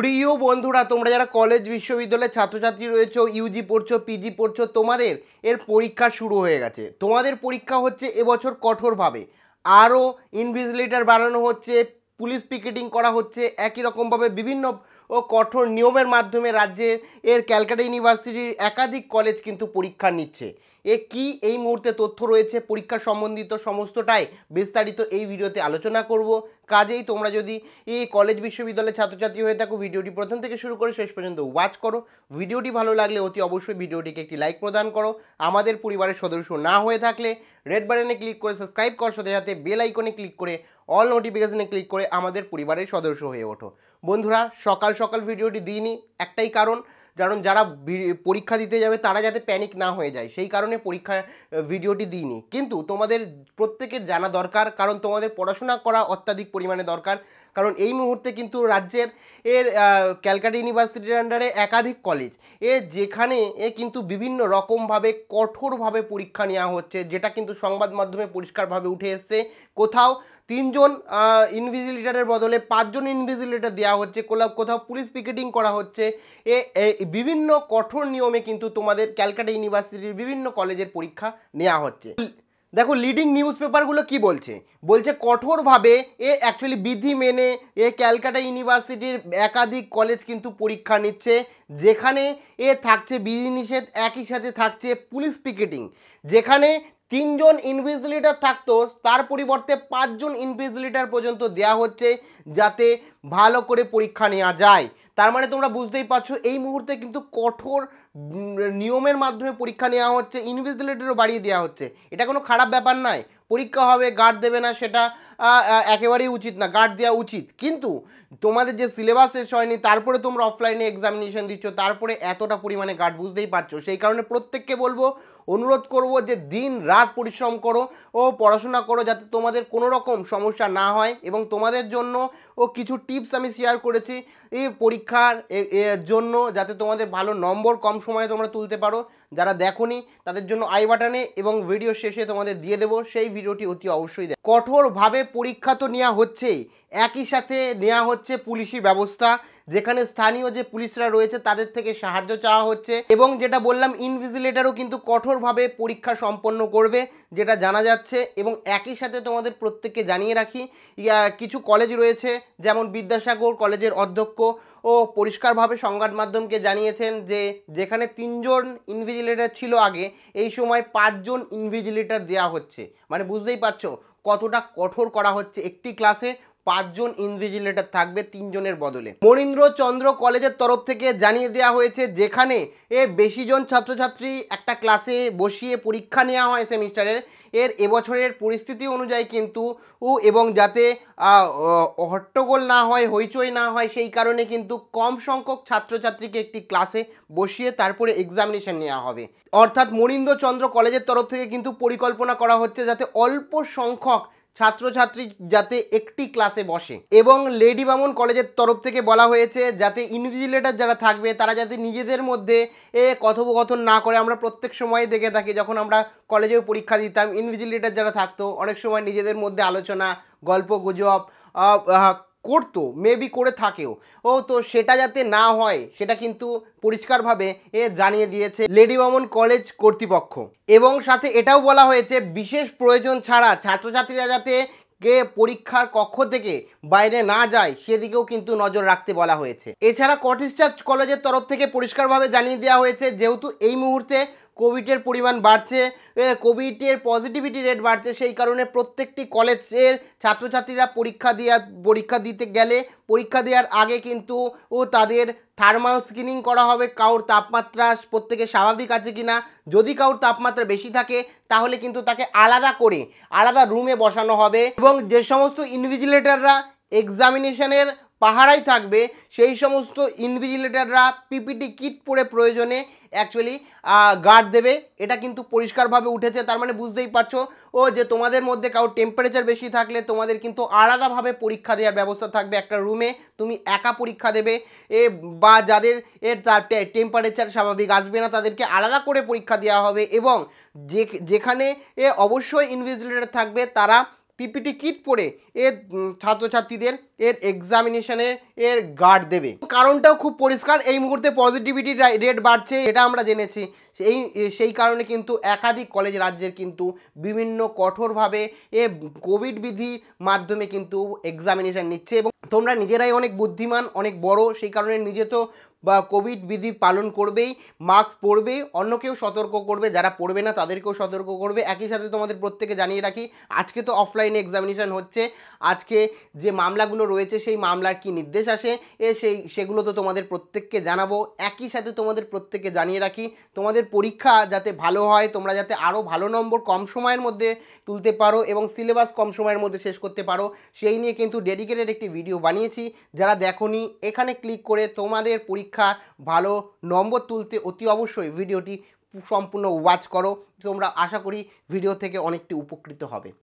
প্রিয় বন্ধুরা তোমরা যারা কলেজ বিশ্ববিদ্যালয়ের ছাত্রছাত্রী রয়েছে ইউজি পড়ছো পিজি পড়ছো তোমাদের এর পরীক্ষা শুরু হয়ে গেছে তোমাদের পরীক্ষা হচ্ছে এবছর কঠোরভাবে আরও ইনভিজিলেটার বানানো হচ্ছে পুলিশ পিকেটিং করা হচ্ছে একই রকমভাবে বিভিন্ন ও কঠোর নিয়মের মাধ্যমে রাজ্যে এর ক্যালকাটা ইউনিভার্সিটির একাধিক কলেজ কিন্তু পরীক্ষা নিচ্ছে এ কি এই মুহূর্তে তথ্য রয়েছে পরীক্ষা সম্বন্ধিত সমস্তটাই বিস্তারিত এই ভিডিওতে আলোচনা করব কাজেই তোমরা যদি এই কলেজ বিশ্ববিদ্যালয়ের ছাত্রছাত্রী হয়ে থাকো ভিডিওটি প্রথম থেকে শুরু করে শেষ পর্যন্ত ওয়াচ করো ভিডিওটি ভালো লাগলে অতি অবশ্যই ভিডিওটিকে একটি লাইক প্রদান করো আমাদের পরিবারের সদস্য না হয়ে থাকলে রেড বাটনে ক্লিক করে সাবস্ক্রাইব করো সাথে সাথে বেল আইকনে ক্লিক করে অল নোটিফিকেশনে ক্লিক করে আমাদের পরিবারের সদস্য হয়ে ওঠো বন্ধুরা সকাল সকাল ভিডিওটি দিইনি একটাই কারণ কারণ যারা পরীক্ষা দিতে যাবে তারা যাতে প্যানিক না হয়ে যায় সেই কারণে পরীক্ষা ভিডিওটি দিইনি কিন্তু তোমাদের প্রত্যেকের জানা দরকার কারণ তোমাদের পড়াশোনা করা অত্যাধিক পরিমাণে দরকার কারণ এই মুহূর্তে কিন্তু রাজ্যের এর ক্যালকাটা ইউনিভার্সিটির আন্ডারে একাধিক কলেজ এ যেখানে এ কিন্তু বিভিন্ন রকমভাবে কঠোরভাবে পরীক্ষা নেওয়া হচ্ছে যেটা কিন্তু সংবাদ মাধ্যমে পরিষ্কারভাবে উঠে এসছে কোথাও তিনজন ইনভিজিলেটারের বদলে পাঁচজন ইনভিজিলেটার দেওয়া হচ্ছে কোথাও পুলিশ পিকেটিং করা হচ্ছে এ বিভিন্ন কঠোর নিয়মে কিন্তু তোমাদের ক্যালকাটা ইউনিভার্সিটির বিভিন্ন কলেজের পরীক্ষা নেওয়া হচ্ছে দেখো লিডিং নিউজ পেপারগুলো কি বলছে বলছে কঠোরভাবে এ অ্যাকচুয়ালি বিধি মেনে এ ক্যালকাটা ইউনিভার্সিটির একাধিক কলেজ কিন্তু পরীক্ষা নিচ্ছে যেখানে এ থাকছে বিধিনিষেধ একই সাথে থাকছে পুলিশ পিকেটিং যেখানে তিনজন ইনভিজিলিটার থাকতো তার পরিবর্তে পাঁচজন ইনভিজিলিটার পর্যন্ত দেয়া হচ্ছে যাতে ভালো করে পরীক্ষা নেওয়া যায় তার মানে তোমরা বুঝতেই পারছো এই মুহূর্তে কিন্তু কঠোর নিয়মের মাধ্যমে পরীক্ষা নেওয়া হচ্ছে ইনভিজিলিটারও বাড়িয়ে দেওয়া হচ্ছে এটা কোনো খারাপ ব্যাপার নয় পরীক্ষা হবে গার্ড দেবে না সেটা একেবারেই উচিত না গার্ড দেওয়া উচিত কিন্তু তোমাদের যে সিলেবাস শেষ হয়নি তারপরে তোমরা অফলাইনে এক্সামিনেশান দিচ্ছ তারপরে এতটা পরিমাণে গার্ড বুঝতেই পারছো সেই কারণে প্রত্যেককে বলবো অনুরোধ করব যে দিন রাত পরিশ্রম করো ও পড়াশোনা করো যাতে তোমাদের কোনো রকম সমস্যা না হয় এবং তোমাদের জন্য ও কিছু টিপস আমি শেয়ার করেছি এই পরীক্ষার জন্য যাতে তোমাদের ভালো নম্বর কম সময়ে তোমরা তুলতে পারো যারা দেখোনি তাদের জন্য আই বাটানে এবং ভিডিও শেষে তোমাদের দিয়ে দেবো সেই ভিডিওটি অতি অবশ্যই দেয় কঠোরভাবে পরীক্ষা তো নেওয়া হচ্ছেই একই সাথে নেওয়া হচ্ছে পুলিশি ব্যবস্থা যেখানে স্থানীয় যে পুলিশরা রয়েছে তাদের থেকে সাহায্য চাওয়া হচ্ছে এবং যেটা বললাম ইনভিজিলেটারও কিন্তু কঠোরভাবে পরীক্ষা সম্পন্ন করবে যেটা জানা যাচ্ছে এবং একই সাথে তোমাদের প্রত্যেককে জানিয়ে রাখি কিছু কলেজ রয়েছে যেমন বিদ্যাসাগর কলেজের অধ্যক্ষ ও পরিষ্কারভাবে সংবাদ মাধ্যমকে জানিয়েছেন যে যেখানে তিনজন ইনভিজিলেটার ছিল আগে এই সময় পাঁচজন ইনভিজিলেটর দেয়া হচ্ছে মানে বুঝতেই পারছো কতটা কঠোর করা হচ্ছে একটি ক্লাসে পাঁচজন ইনভিজিলেটর থাকবে তিনজনের বদলে মনীন্দ্র চন্দ্র কলেজের তরফ থেকে জানিয়ে দেওয়া হয়েছে যেখানে এ বেশিজন ছাত্রছাত্রী একটা ক্লাসে বসিয়ে পরীক্ষা নেওয়া হয় সেমিস্টারের এর এবছরের পরিস্থিতি অনুযায়ী কিন্তু এবং যাতে হট্টগোল না হয় হইচই না হয় সেই কারণে কিন্তু কম সংখ্যক ছাত্রছাত্রীকে একটি ক্লাসে বসিয়ে তারপরে এক্সামিনেশন নেওয়া হবে অর্থাৎ মনীন্দ্র চন্দ্র কলেজের তরফ থেকে কিন্তু পরিকল্পনা করা হচ্ছে যাতে অল্প সংখ্যক ছাত্রছাত্রী যাতে একটি ক্লাসে বসে এবং লেডি বামন কলেজের তরফ থেকে বলা হয়েছে যাতে ইনভিজিলেটার যারা থাকবে তারা যাতে নিজেদের মধ্যে এ কথোপকথন না করে আমরা প্রত্যেক সময় দেখে থাকি যখন আমরা কলেজেও পরীক্ষা দিতাম ইনভিজিলেটার যারা থাকতো অনেক সময় নিজেদের মধ্যে আলোচনা গল্প গুজব করতো মেবি করে থাকেও ও তো সেটা যাতে না হয় সেটা কিন্তু পরিষ্কারভাবে এ জানিয়ে দিয়েছে লেডি বামন কলেজ কর্তৃপক্ষ এবং সাথে এটাও বলা হয়েছে বিশেষ প্রয়োজন ছাড়া ছাত্রছাত্রীরা যাতে কে পরীক্ষার কক্ষ থেকে বাইরে না যায় সেদিকেও কিন্তু নজর রাখতে বলা হয়েছে এছাড়া কটিস চার্চ কলেজের তরফ থেকে পরিষ্কারভাবে জানিয়ে দেওয়া হয়েছে যেহেতু এই মুহূর্তে কোভিডের পরিমাণ বাড়ছে কোভিডের পজিটিভিটি রেট বাড়ছে সেই কারণে প্রত্যেকটি কলেজের ছাত্রছাত্রীরা পরীক্ষা দেওয়ার পরীক্ষা দিতে গেলে পরীক্ষা দেওয়ার আগে কিন্তু ও তাদের থার্মাল স্ক্রিনিং করা হবে কাউর তাপমাত্রা প্রত্যেকে স্বাভাবিক আছে কিনা যদি কাউর তাপমাত্রা বেশি থাকে তাহলে কিন্তু তাকে আলাদা করে আলাদা রুমে বসানো হবে এবং যে সমস্ত ইনভিজিলেটাররা এক্সামিনেশানের পাহারাই থাকবে সেই সমস্ত ইনভিজিলেটাররা পিপিটি কিট পরে প্রয়োজনে অ্যাকচুয়ালি গার্ড দেবে এটা কিন্তু পরিষ্কারভাবে উঠেছে তার মানে বুঝতেই পারছো ও যে তোমাদের মধ্যে কারোর টেম্পারেচার বেশি থাকলে তোমাদের কিন্তু আলাদাভাবে পরীক্ষা দেওয়ার ব্যবস্থা থাকবে একটা রুমে তুমি একা পরীক্ষা দেবে এ বা যাদের এর টেম্পারেচার স্বাভাবিক আসবে না তাদেরকে আলাদা করে পরীক্ষা দেওয়া হবে এবং যে যেখানে অবশ্যই ইনভিজিলেটার থাকবে তারা পিপিটি কিট পড়ে এর ছাত্রছাত্রীদের এর এক্সামিনেশনের এর গার্ড দেবে কারণটাও খুব পরিষ্কার এই মুহূর্তে পজিটিভিটি রেট বাড়ছে এটা আমরা জেনেছি এই সেই কারণে কিন্তু একাধিক কলেজ রাজ্যের কিন্তু বিভিন্ন কঠোরভাবে এ কোভিড বিধি মাধ্যমে কিন্তু এক্সামিনেশান নিচ্ছে এবং তোমরা নিজেরাই অনেক বুদ্ধিমান অনেক বড় সেই কারণে নিজে তো বা কোভিড বিধি পালন করবেই মাস্ক পরবে অন্যকেও সতর্ক করবে যারা পড়বে না তাদেরকেও সতর্ক করবে একই সাথে তোমাদের প্রত্যেকে জানিয়ে রাখি আজকে তো অফলাইনে এক্সামিনেশান হচ্ছে আজকে যে মামলাগুলো রয়েছে সেই মামলার কি নির্দেশ আসে এ সেই সেগুলো তো তোমাদের প্রত্যেককে জানাবো একই সাথে তোমাদের প্রত্যেককে জানিয়ে রাখি তোমাদের পরীক্ষা যাতে ভালো হয় তোমরা যাতে আরও ভালো নম্বর কম সময়ের মধ্যে তুলতে পারো এবং সিলেবাস কম সময়ের মধ্যে শেষ করতে পারো সেই নিয়ে কিন্তু ডেডিকেটেড একটি ভিডিও বানিয়েছি যারা দেখো এখানে ক্লিক করে তোমাদের পরীক্ষা পরীক্ষা ভালো নম্বর তুলতে অতি অবশ্যই ভিডিওটি সম্পূর্ণ ওয়াচ করো তোমরা আশা করি ভিডিও থেকে অনেকটি উপকৃত হবে